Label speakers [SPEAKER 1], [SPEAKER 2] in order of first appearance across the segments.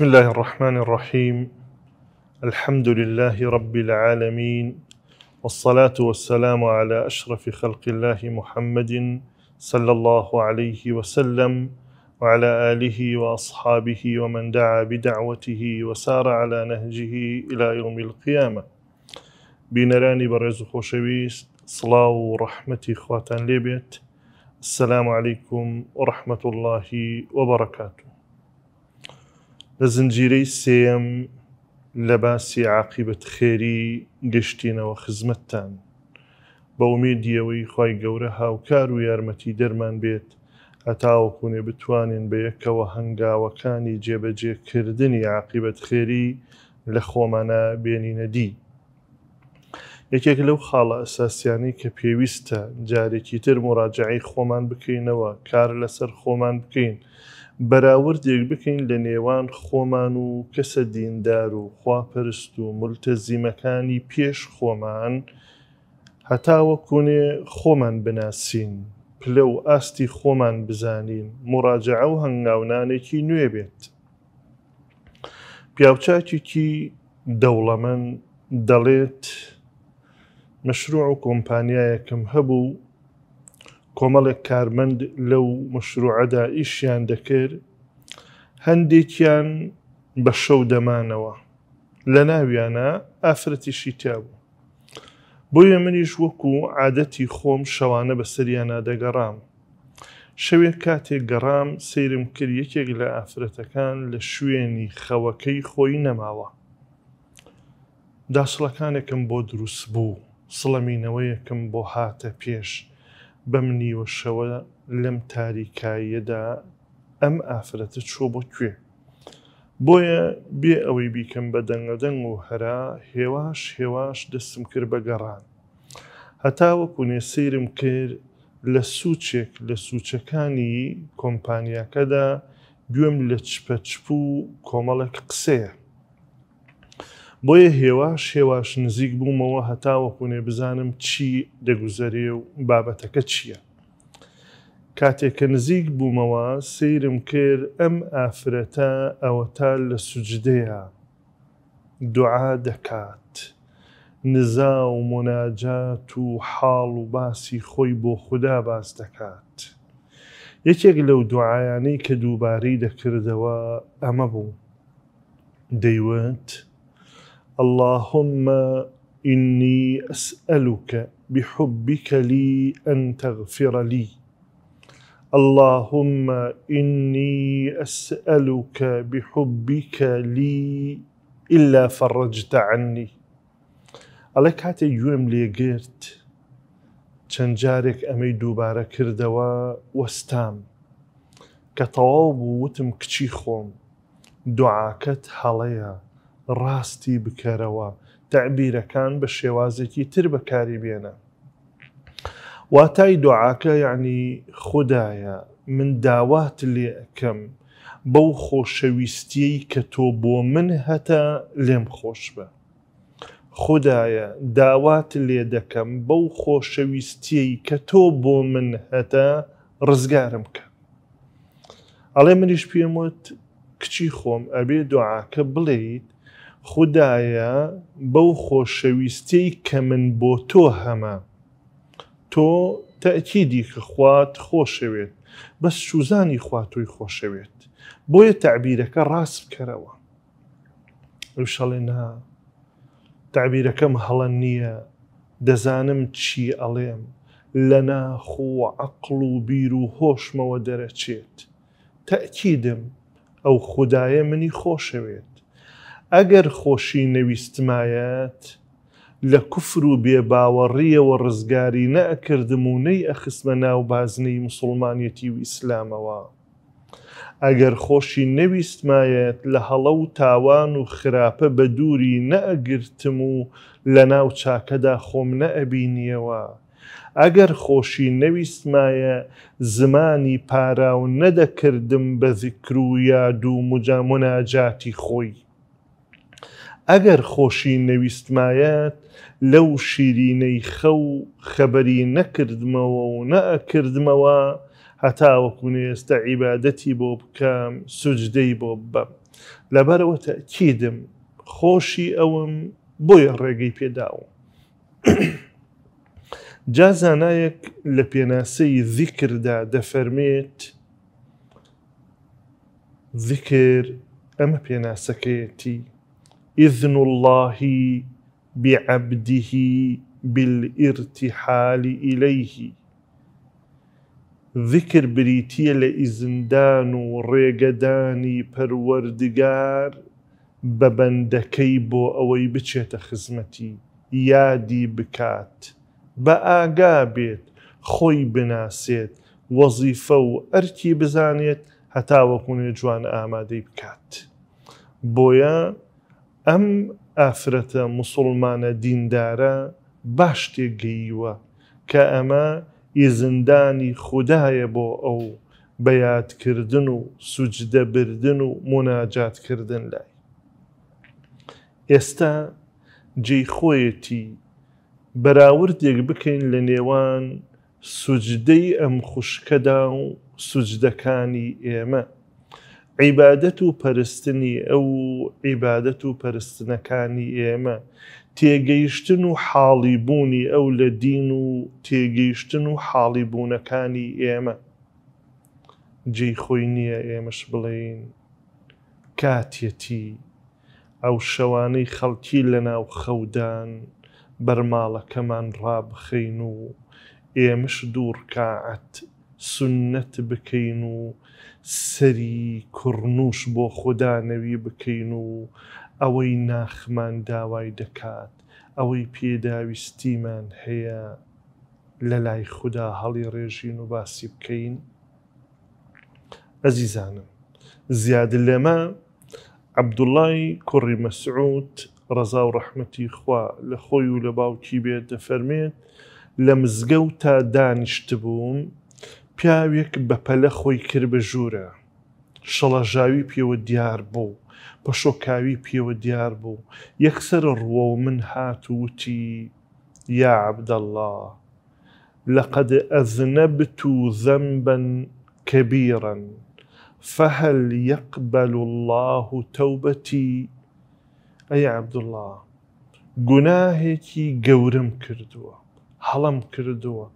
[SPEAKER 1] بسم الله الرحمن الرحيم الحمد لله رب العالمين والصلاة والسلام على أشرف خلق الله محمد صلى الله عليه وسلم وعلى آله وأصحابه ومن دعا بدعوته وسار على نهجه إلى يوم القيامة بنراني برز خوشويس صلاة ورحمة خواتان ليبيت السلام عليكم ورحمة الله وبركاته لە زنجیرەی سێم لە باسی عقیبەت خێری گەشتینەوە خزمەتتان بە ئومێدیەوەی خی گەورە هاوکار و یارمەتی دەرمان بێت هەتاوەکوونێ بتوانین بە یەکەوە هەنگاوەکانی جێبەجێکردنی عقیبەت خێری لە خۆمانە بێنینەدی. یەکێک لەو خاڵە ئەساسیانی کە پێویستە جارێکی تر مراجعی خۆمان بکەینەوە کار لەسەر خۆمان بکەین. بەراوردێک بکەین لە نێوان خۆمان و کەسە دیندار و خواپەرست و ملتەزیمەکانی پێش خۆمان هەتاوە کوونێ خۆمان بناسیین پلە و ئاستی خۆمان بزانین مراجعە و هەنگاوانێکی نوێ بێت. پیاوچاکێکی دەوڵەمەند دەڵێت مەشروع و کۆمپانیایەکەم هەبوو کۆمەڵێک کارمەند لەو مشروعەدا ئیشیان دەکرد هەندێکیان بە شەو دەمانەوە لە ناویانە ئافرەتیشی تیا بوو بۆیە منیش وەکو عادەتی خۆم شەوانە بە سەریانە دەگەڕام شەوێک کاتێک گەڕام سەیرم کرد یەکێک لە ئافرەتەکان لە شوێنی خەوەکەی خۆی نەماوە داسڵەکانێکم بۆ دروست بوو سڵەمینەوەیەکم بۆ هاتە پێش بەم نیوەشەوە لەم تاریکاییەدا ئەم ئافرەتە چۆ بۆ کوێ بۆیە بێ ئەوەی بیکەم بە دەنگەدەنگ و هەرا هێواش هێواش دەستم کرد بە گەڕان هەتا وەکو نێسیرم کرد لە سوچێک لە سوچەکانی کۆمپانیەکەدا گوێم لە چپەچپ و کۆمەڵێک قسەیە بۆیە هێواش هێواش نزیک بوومەوە هەتاوەکوونێ بزانم چی دەگوزەرێ و بابەتەکە چییە کاتێککە نزیک بوومەوە سەیرم کرد ئەم ئافرەتە ئەوە تا لە سوجدەیە دوعا دەکات نزا و مۆناجات و حاڵ و باسی خۆی بۆ خوددا باس دەکات یەکێک لەو دوعایانەی کە دووبارەی دەکردەوە ئەمە بوو دەیوت اللهم إني أسألك بحبك لي أن تغفر لي اللهم إني أسألك بحبك لي إلا فرجت عني عليك حتى يوم لي چەند جارێک ئەمەی دووبارە کردەوە وەستام کە تەواو وتم کچی خۆم دوعاکەت ڕاستی بکەرەوە تعبیرەکان بە شێوازێکی تر بەکاری بێنە واتای دوعاکە یعنی خدایە من داوات لێ ئەەکەم بەو خۆشەویستیەی کە تۆ بۆ من هەتا لێم خۆش بە خدایە داوات لێ دەکەم بەو خۆشەویستیەی کە تۆ بۆ من هەتا ڕزگارم کە ئەڵێ منیش پێم وت کچی خۆم ئەبێ دوعاکە بڵێیت خدایە بەو خۆشەویستی کە من بۆ تۆ هەمە تۆ تەکیدی کەخوات خۆشەوێت بەس سوزانی خواتوی خۆشەوێت بۆیە تعبیرەکە ڕاست بکەرەوە شەڵێ نا تعبیرەکەم هەڵەن نییە دەزانم چی ئەڵێم لە ناخۆ عقل و بیر و هۆشمەوە دەرەچێت تەکیدم ئەو خدایە منی خۆشەوێت ئەگەر خۆشی نەویستمایەت لە کوفر و بێباوەڕیەوە ڕزگاری نەکردم و نەی ئەخسمە ناو بازنەی مسلمانەتی و ئیسلامەوە. ئەگەر خۆشی نەویستمایەت لە هەڵە و تاوان و خراپە بە دووری نەئەگرتم و لە ناو چاکەدا خۆم نەئەبینیەوە. ئەگەر خۆشی نەویستمایە زمانی پاراو نەدەکردم بە ذیکر و یاد و مجامۆناجاتی خۆی. ئەگەر خۆشی نەویستمایەت لەو شیرینەی خەو خەبەری نەکردمەوە و نەکردمەوە هەتاوەکوونێ ئێستا عیبادەتی بۆ بکەم سوجدەی بۆ بەم لەبەرەوە تەکیدم خۆشی ئەوم بۆیە ڕێگەی پێداوم. جازانایەک لە پێناسەی ذیکردا دەفەرمێت ذکر ئەمە پێناسەکەیەتی إذن الله بعبده بالارتحال إليه ذكر بريتي لە ئیزندان و ڕێگەدانی پەروەردگار بە بەندەکەی بۆ ئەوەی بكات خزمەتی یادی بکات بە ئاگا بێت خۆی بناسێت وەزیفە و ئەرکی جوان آمادي بكات بويا ئەم ئافرەتە مسلمانە دیندارە باش تێگەیوە کە ئەمە ئیزندانی خوددایە بۆ ئەو بەیادکردن و سوجدەبردن و مناجاتکردن لای ئێستا جێی خۆیەتی بەراوردێک بکەین لە نێوان سوجدەی ئەم خوشکەدا و سوجدەکانی ئێمە عیبادەت و پەرستنی ئەو عیبادەت و پەرستنەکانی ئێمە تێگەیشتن و حاڵیبوونی ئەو لە دین و تێگەیشتن و حاڵیبوونەکانی ئێمە جێ خۆی نییە ئێمەش بڵین کاتەتی ئەو شەوانەی خەڵکی لە ناو خەودان بەرماڵەکەمان ڕابخەین و ئێمەش دوورکعەت سنت بکەین و سەری کوڕنووش بۆ خوددانەوی بکەین و ئەوەی ناخمان داوای دەکات ئەوەی پێداویستیمان هەیە لە لای خوددا هەڵی ڕێژین و باسی بکەین ئەزیزانم زیاد لەمە عەبدوڵای کوڕی مەسعود ڕزا و ڕەحمەتی خوا لە خۆی و لە باوکی بێت دەفەرمێت لە مزگە و تا دانیشت بووم پیاوێک بە پەلە خۆی کرد بە ژوورە شەڵەژاوی پێوە دیار بوو بە شۆکاوی پێوە دیار بوو یەکسەر ڕووە و من هات وتی یا عبدله لەقد ئەزنەبت و زەمبەن کەبیرن فهل يقبل الله توبتي ئەی عبدله گوناهێکی گەورم کردووە هەڵم کردووە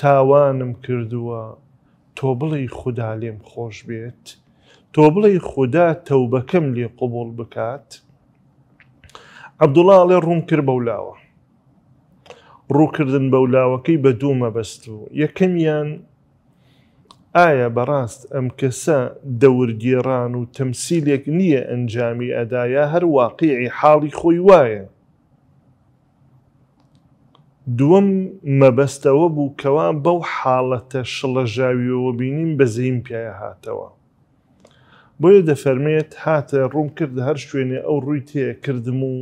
[SPEAKER 1] تاوانم کردووە تۆ بڵی خوددا لێم خۆش بێت تۆ بڵی خوددا تەوبەکەم لێ قوبول بکات عەبدوڵا لێ ڕوون کرد بەولاوە ڕووکردن بەولاوەکەی بە دوومە بەست و یەکەمیان ئایا بەڕاست ئەم کەسە دەورگێران و تەمسیلێک نییە ئەنجامی ئەدایە هەر واقعی حاڵی خۆی وایە دووەم مەبەستەوە بوو کەوا بەو حاڵەتە شڵەژاویەوە بینیم بەزەیم پیاە هاتەوە بۆیە دەفەرمێت هاتە ڕوون کرد هەر شوێنێ ئەو ڕووی تەیە کردم و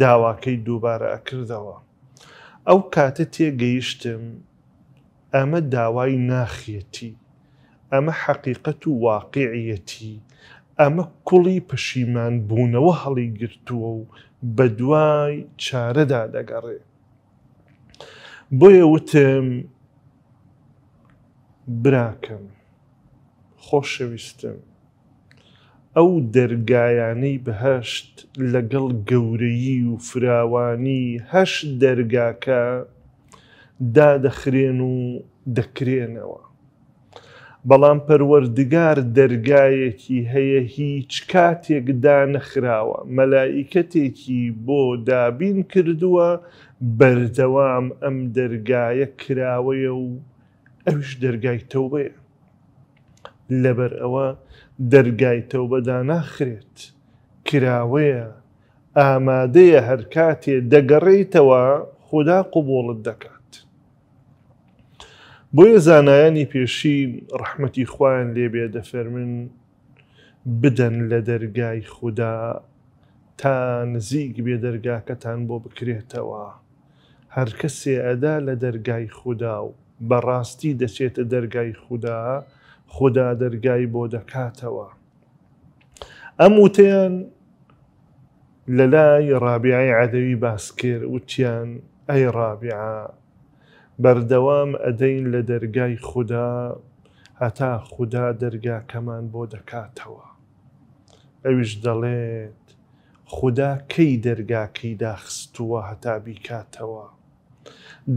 [SPEAKER 1] داواکەی دووبارە ئەکردەوە ئەو کاتە تێگەیشتم ئەمە داوای ناخیەتی ئەمە حەقیقەت و واقعیەتی ئەمە کوڵی پەشیمان بوونەوە هەڵی گرتووە و بە دوای چارەدا دەگەڕێت بۆیە وتم براکەم خۆشەویستم ئەو دەرگایانەی بەهشت لەگەڵ گەورەی و فراوانی هەش دەرگاکە دادەخرێن و دەکرێنەوە بەڵام پەروەردگار دەرگایەکی هەیە هیچ کاتێکدا نەخراوە مەلایکەتێکی بۆ دابین کردووە بەردەوام ئەم دەرگایە کراوەیە و ئەوش دەرگای تەوبەیە لەبەر ئەوە دەرگای تەوبەدا ناخرێت کراوەیە ئامادەیە هەر کاتێ دەگەڕێیتەوە خدا قوبڵت دەکات بۆیە زانایانی پێشی ڕحمەتی خویان لێبێ دەفەرمن بدەن لە دەرگای خوددا تا نزیک بێ دەرگاکەتان بۆ بکرێتەوە. هەر کەسێ ئەدا لە دەرگای خودا و بەڕاستی دەچێتە دەرگای خودا خدا دەرگای بۆ دەکاتەوە ئەم وتیان لە لای ڕابیای عادەوی باسکر وتیان ئەی ڕابعا بەردەوام ئەدەین لە دەرگای خوددا هەتا خوددا دەرگاکەمان بۆ دەکاتەوە ئەویش دەڵێت خوددا کەی دەرگاکەی داخستووە هەتا بیکاتەوە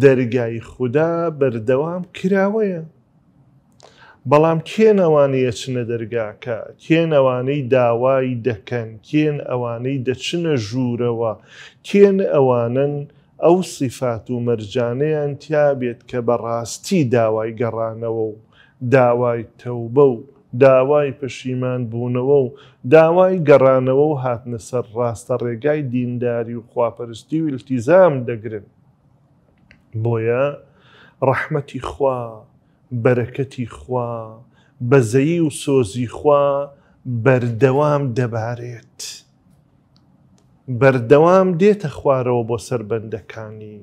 [SPEAKER 1] دەرگای خوددا بەردەوام کراوەیە بەڵام کێن ئەوانەی ئەچنە دەرگاکە کێن ئەوانەی داوای دەکەن کێن ئەوانەی دەچنە ژوورەوە کێن ئەوانن ئەو سیفات و مەرجانەیان تیابێت کە بەڕاستی داوای گەڕانەوە و داوای تەوبە و داوای پەشیمان بوونەوە و داوای گەڕانەوە و هاتنە سەر ڕاستە ڕێگای دینداری و خواپەرستی و التیزام دەگرن بۆیە ڕەحمەتی خوا بەرەکەتی خوا بەزەیی و سۆزی خوا بەردەوام دەبارێت. بەردەوام دێتە خوارەوە بۆ سربەندەکانی.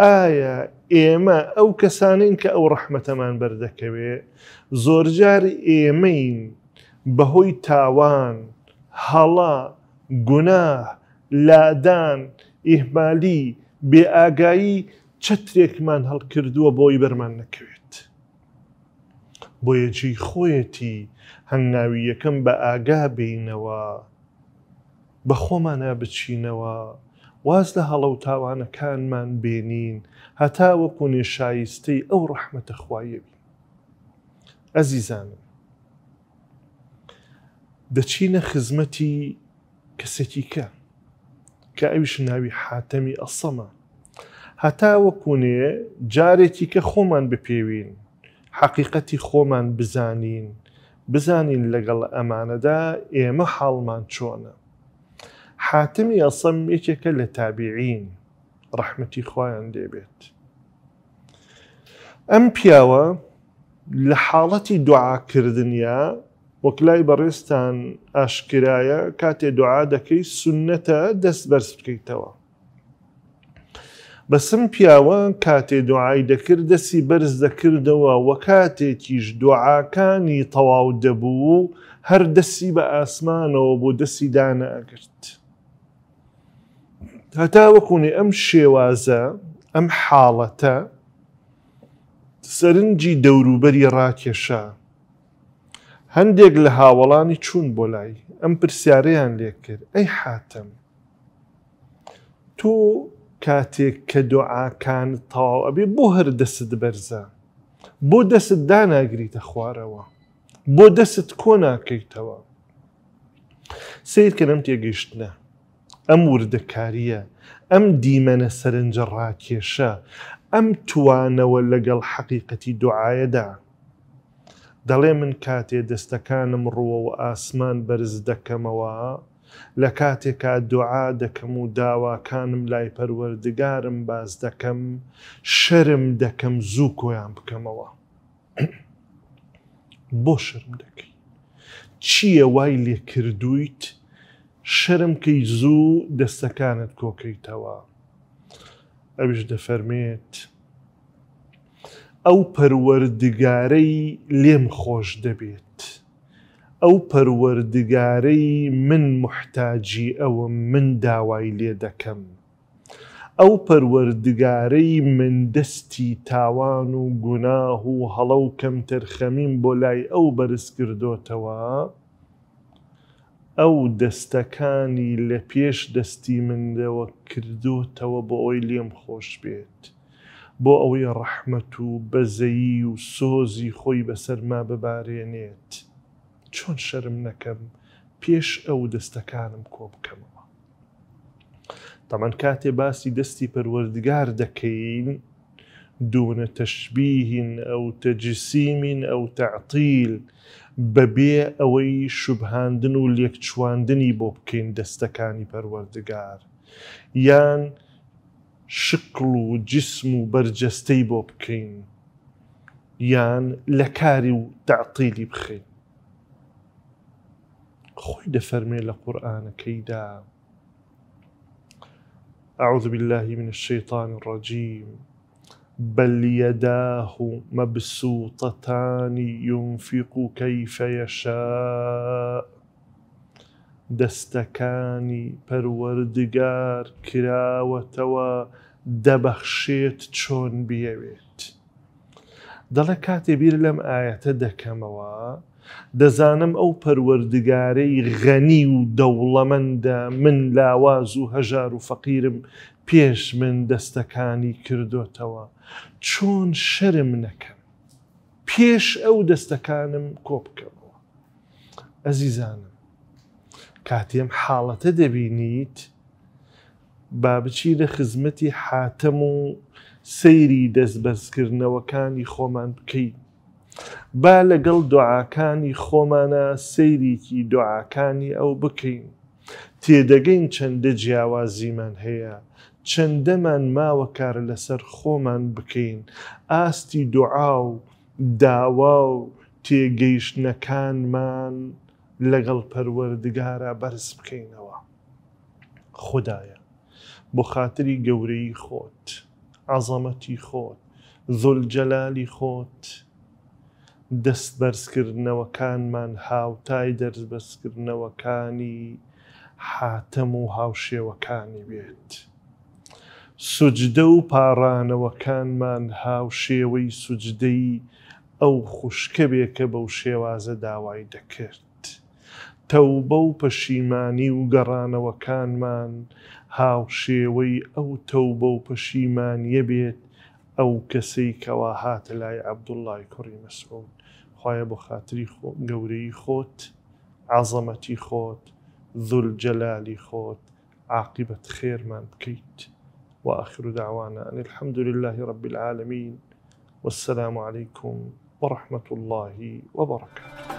[SPEAKER 1] ئایا ئێمە ئەو کەسانین کە ئەو ڕەحمەتەمان بەردەکەوێ زۆرجار ئێمەین بەهۆی تاوان هەڵا گونا لادان ئیحمالی بێ ئاگایی چترێکمان هەڵکردووە بۆی بەرمان نەکەوێت بۆ یەجی خۆیەتی هەنگناوی یەکەم بە ئاگا بینەوە بە خۆمانە بچینەوە واز لە هەڵە و تاوانەکانمان بێنین هەتا وەکو نێشایستەی ئەو ڕەحمەتە خوایەبی ئەزیزانم دەچینە خزمەتی کەسێکی کە کە ئەویش ناوی حاتەمی ئەسەمە هەتا وەکوونێ جارێکی کە خۆمان بپێوین حقیقەتی خۆمان بزانین بزانین لەگەڵ ئەمانەدا ئێمە حاڵمان چۆنە حاتمی ئەسەم یەکێکە لە تابیعین ڕەحمەتی خۆیان دەبێت ئەم پیاوە لە حاڵەتی دوعاکردنیا وەکلای بەڕێستان ئاشکرایە کاتێ دوعا دەکەی سنەتە دەست بەرز بکەیتەوە. بەسم پیاوە کاتێ دوعای دەکرد دەسی بەرز دەکردەوە وە کاتێکیش دوعاکانی تەواو دەبوو هەر دەسی بە ئاسمانەوە بۆ دەسی داناگرت. هەتا وەکوونی ئەم شێوازە ئەم حاڵەتە سەرنجی دەوروبەری ڕاکێشە. هەندێک لە هاوڵانی چوون بۆ لای ئەم پرسیارەیان لێک کرد ئەی حاتم تۆ کاتێک کە دوعاکان تاوەبێ بۆ هەر دەست بەرزە بۆ دەست داناگریتە خوارەوە بۆ دەست کۆ ناکەیتەوە سیرکە ئەم تێگەیشتە ئەم وردەکاریە ئەم دیمەنە سەرنجە ڕاکێشە ئەم توانەوە لەگەڵ حەقیقەتی دوعاەدا دەڵێ من کاتێ دەستەکانم ڕووە و ئاسمان بەرز دەکەمەوە لە کاتێکا دوعا دەکەم و داواکانم لای پەروەردگارم باز دەکەم شەرم دەکەم زوو کۆیان بکەمەوە بۆ شرم دەکەی چییە وای لێ کردویت شەرم کەی زوو دەستەکانت کۆکەیتەوە ئەوش دەفەرمێت ئەو پەروەردگارەی لێم خۆش دەبێت ئەو پەروەردگارەی من محتاجی ئەوە من داوای لێ دەکەم ئەو پەروەردگارەی من دەستی تاوان و گوناه و هەڵە و کەم تەرخەمیم بۆ لای ئەو بەرز کردوتەوە ئەو دەستەکانی لە پێش دەستی منەوە کردوتەوە بۆ ئەوی لێم خۆش بێت. بۆ ئەوەی ڕەحمت و بەزەیی و سۆزی خۆی بەسەرما ببارێنێت چۆن شەرم نەکەم پێش ئەو دەستەکانم کۆ بکەمەوە تەمەەن کاتێ باسی دەستی پەروەردگار دەکەین دوونە تەشببیهین ئەو تەجسیمین ئەو تعتیل بەبێ ئەوەی شوبهاندن و لێکچواندنی بۆ بکەین دەستەکانی پەروەردگار یان شكل وجسم برجستي بوبكين بەرجەستەی لكاري بکەین یان خوي کاری و تعقیلی أعوذ بالله من الشيطان الرجيم بل يداه مبسوطتان ينفق كيف يشاء دەستەکانی پەروەردگار کراوەتەوە دەبەخشێت چۆن بیەوێت. دەڵە کاتێ بیر لەم ئاەتە دەکەمەوە، دەزانم ئەو پەروەردگارەی غەنی و دەوڵەمەندە من لاواز و هەژار و فەقیرم پێش من دەستەکانی کردوتەوە چۆن شەرم نەکەم پێش ئەو دەستەکانم کۆبکەمەوە ئەزیزانم کاتیم حاڵەتە دەبینیت با بچینە خزمەتی حاتەم و سەیری دەستبەرزکردنەوەکانی خۆمان بکەین با لەگەڵ دوعاکانی خۆمانە سەیرێکی دوعاکانی ئەو بکەین تێدەگەین چەندە جیاوازیمان هەیە چەندەمان ماوە کار لەسەر خۆمان بکەین ئاستی دوعا و داوا و تێگەیشتەکانمان لەگەڵ پەروەردگارە بەرز بکەینەوە خدایە بۆ خااتری گەورەی خۆت عزەمەتی خۆت زۆلجەلالی خۆت دەست بەرزکردنەوەکانمان هاوتای دەرز بەسکردنەوەکانی حاتەم و هاوشێوەکانی بێت سوجدە و پارانەوەکانمان هاوشێوەی سوجدەی ئەو خوشکە بێکە بەو شێوازە داوای دەکرد تەوبە و پەشیمانی و گەڕانەوەکانمان هاوشێوەی ئەو تەوبە و پشیمانی بیت او کسی کەوا هاتە لای عبدالله کری مسعود خواه بخاطری خااتری گوری خود عظمتی خود ذل عاقبت خیر من بکیت و وآخر دعوانا أن الحمد لله رب العالمين والسلام عليكم ورحمة الله وبركاته